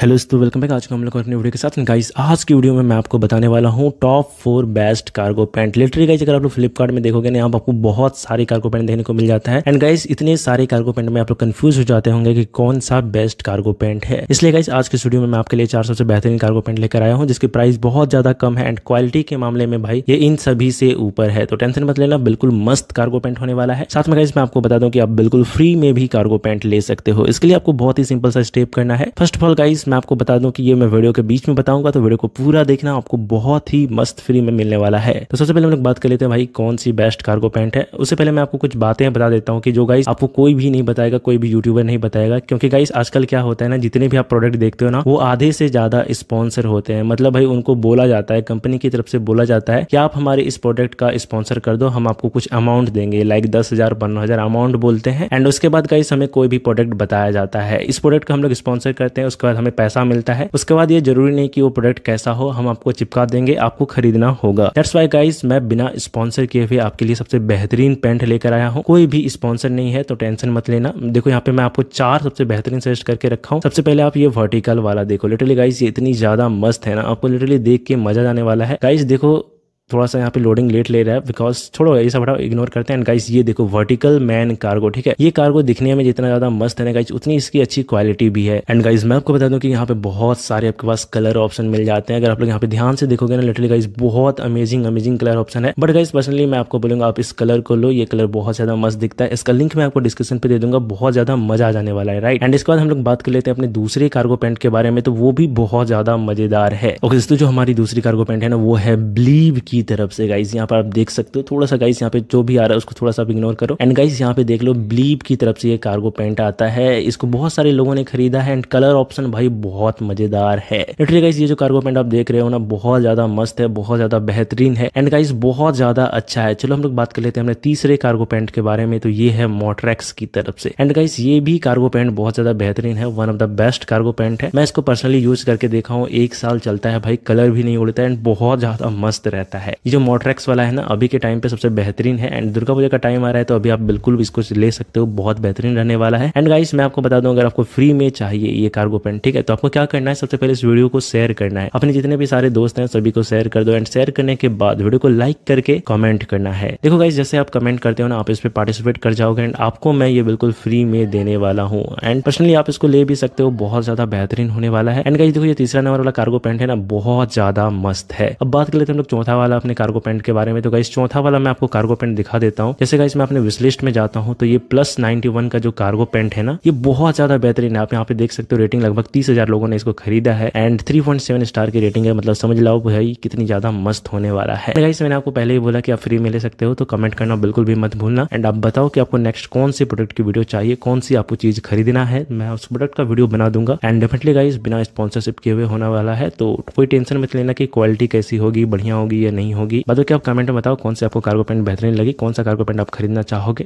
hello दोस्तों welcome back आज का हम लोग अपने वीडियो के साथ गाइस आज की वीडियो में मैं आपको बताने वाला हूँ top four best cargo pant literally guys अगर आप लोग फ्लिपकार्ट में देखोगे ना यहाँ आपको बहुत सारे कार्गो पैंट देखने को मिल जाता है एंड गाइस इतने सारे कार्गो पैंट में आप लोग कंफ्यूज हो जाते होंगे कि कौन सा बेस्ट कार्गो पैंट है इसलिए गाइस आज के स्टूडियो में मैं आपके लिए चार सबसे बेहतरीन कार्गो पैंट लेकर आया हूँ जिसकी प्राइस बहुत ज्यादा कम है एंड क्वालिटी के मामले में भाई ये इन सभी से ऊपर है तो टेंशन मत लेना बिल्कुल मस्त कार्गो पैंट होने वाला है साथ में गाइस मैं आपको बता दूँ की आप बिल्कुल फ्री में भी कार्गो पैंट ले सकते हो इसके लिए आपको बहुत ही सिंपल सा स्टेप करना है फर्स्ट ऑफ ऑल गाइस मैं आपको बता दूं कि ये मैं वीडियो के बीच में बताऊंगा तो वीडियो को पूरा देखना आपको बहुत ही मस्त फ्री में मिलने वाला है तो सबसे पहले हम लोग बात कर लेते हैं भाई कौन सी बेस्ट कार्गो पैंट है उससे पहले मैं आपको कुछ बातें बता देता हूँ कि जो गाइस आपको कोई भी नहीं बताएगा कोई भी यूट्यूबर नहीं बताएगा क्योंकि गाइस आजकल क्या होता है ना जितने भी आप प्रोडक्ट देखते हो ना वो आधे से ज्यादा स्पॉन्सर होते हैं मतलब भाई उनको बोला जाता है कंपनी की तरफ से बोला जाता है कि आप हमारे इस प्रोडक्ट का स्पॉन्सर कर दो हम आपको कुछ अमाउंट देंगे लाइक दस हजार पंद्रह हजार अमाउंट बोलते हैं एंड उसके बाद गाइस हमें कोई भी प्रोडक्ट बताया जाता है इस प्रोडक्ट का हम लोग स्पॉन्सर करते हैं उसके बाद हमें पैसा मिलता है उसके बाद ये जरूरी नहीं कि वो प्रोडक्ट कैसा हो हम आपको चिपका देंगे आपको खरीदना होगा दैट्स वाई गाइस मैं बिना स्पॉन्सर किए हुए आपके लिए सबसे बेहतरीन पेंट लेकर आया हूँ कोई भी स्पॉन्सर नहीं है तो टेंशन मत लेना देखो यहाँ पे मैं आपको चार सबसे बेहतरीन सजेस्ट करके रखा हूँ सबसे पहले आप ये वर्टिकल वाला देखो लिटरली गाइस ये इतनी ज्यादा मस्त है ना आपको लिटरली देख के मजा आने वाला है गाइस देखो थोड़ा सा यहाँ पे लोडिंग लेट ले रहा है बिकॉज छोड़ो ये सब हटाओ इग्नोर करते हैं गाइस ये देखो वर्टिकल मैन कार्गो ठीक है ये कार्गो दिखने में जितना ज्यादा मस्त है ना गाइस उतनी इसकी अच्छी क्वालिटी भी है एंड गाइज मैं आपको बता दूं कि यहाँ पे बहुत सारे आपके पास कलर ऑप्शन मिल जाते हैं अगर आप लोग यहाँ पे ध्यान से देखोगे ना लिटरली गाइज बहुत अमेजिंग अमेजिंग कलर ऑप्शन है बट गाइज पर्सनली मैं आपको बोलूंगा आप इस कलर को लो ये कलर बहुत ज्यादा मस्त दिखता है इसका लिंक मैं आपको डिस्क्रिप्शन पे दे दूंगा बहुत ज्यादा मजा आ जाने वाला है राइट एंड इसके बाद हम लोग बात कर लेते हैं अपने दूसरे कार्गो पेंट के बारे में तो वो भी बहुत ज्यादा मजेदार है ओके दोस्तों जो हमारी दूसरी कार्गो पेंट है ना वो है ब्लीव की की तरफ से गाइस यहाँ पर आप देख सकते हो थोड़ा सा गाइस यहाँ पे जो भी आ रहा है उसको थोड़ा सा इग्नोर करो एंड गाइस यहाँ पे देख लो ब्लीप की तरफ से ये कार्गो पैंट आता है इसको बहुत सारे लोगों ने खरीदा है एंड कलर ऑप्शन भाई बहुत मजेदार है लिटरली ये जो कार्गो पैंट आप देख रहे हो ना बहुत ज्यादा मस्त है बहुत ज्यादा बेहतरीन है एंड गाइस बहुत ज्यादा अच्छा है चलो हम लोग बात कर लेते हैं हमने तीसरे कार्गो पैंट के बारे में तो ये है मोट्रेक्स की तरफ से एंड गाइस ये भी कार्गो पैंट बहुत ज्यादा बेहतरीन है one of the best cargo pant है मैं इसको पर्सनली यूज करके देखा हूँ एक साल चलता है भाई कलर भी नहीं उड़ता एंड बहुत ज्यादा मस्त रहता है है ये जो मोट्रैक्स वाला है ना अभी के टाइम पे सबसे बेहतरीन है एंड दुर्गा पूजा का टाइम आ रहा है तो अभी आप बिल्कुल भी इसको ले सकते हो बहुत बेहतरीन रहने वाला है एंड गाइस मैं आपको बता दूं अगर आपको फ्री में चाहिए ये कार्गो पेंट ठीक है तो आपको क्या करना है सबसे पहले इस वीडियो को शेयर करना है अपने जितने भी सारे दोस्त हैं सभी को शेयर कर दो एंड शेयर करने के बाद वीडियो को लाइक करके कमेंट करना है देखो गाइज जैसे आप कमेंट करते हो ना आप इस पर पार्टिसिपेट कर जाओगे एंड आपको मैं ये बिल्कुल फ्री में देने वाला हूँ एंड पर्सनली आप इसको ले भी सकते हो बहुत ज्यादा बेहतरीन होने वाला है एंड गाइज देखो ये तीसरा नंबर वाला कार्गो पेंट है ना बहुत ज्यादा मस्त है अब बात कर लेते हैं हम लोग चौथा वाला वाला अपने कार्गो पैंट के बारे में तो गाइस चौथा वाला मैं आपको कार्गो पैंट दिखा देता हूँ जैसे गाइस मैं अपने विशलिस्ट में जाता हूँ तो ये प्लस नाइनटी का जो कार्गो पैंट है ना ये बहुत ज्यादा बेहतरीन है आप यहाँ पे देख सकते हो रेटिंग लगभग तीस लोगों ने इसको खरीदा है एंड थ्री स्टार की रेटिंग है मतलब समझ लाओ भाई कितनी ज्यादा मस्त होने वाला है गाइस तो मैंने आपको पहले ही बोला कि आप फ्री में ले सकते हो तो कमेंट करना बिल्कुल भी मत भूलना एंड आप बताओ कि आपको नेक्स्ट कौन से प्रोडक्ट की वीडियो चाहिए कौन सी आपको चीज खरीदना है मैं उस प्रोडक्ट का वीडियो बना दूंगा एंड डेफिनेटली गाइस बिना स्पॉन्सरशिप के हुए होने वाला है तो कोई टेंशन मत लेना कि क्वालिटी कैसी होगी बढ़िया होगी या नहीं नहीं होगी बात क्या आप कमेंट में बताओ कौन से आपको कार्गो पेंट बेहतरीन लगी कौन सा कार्गो पेंट आप खरीदना चाहोगे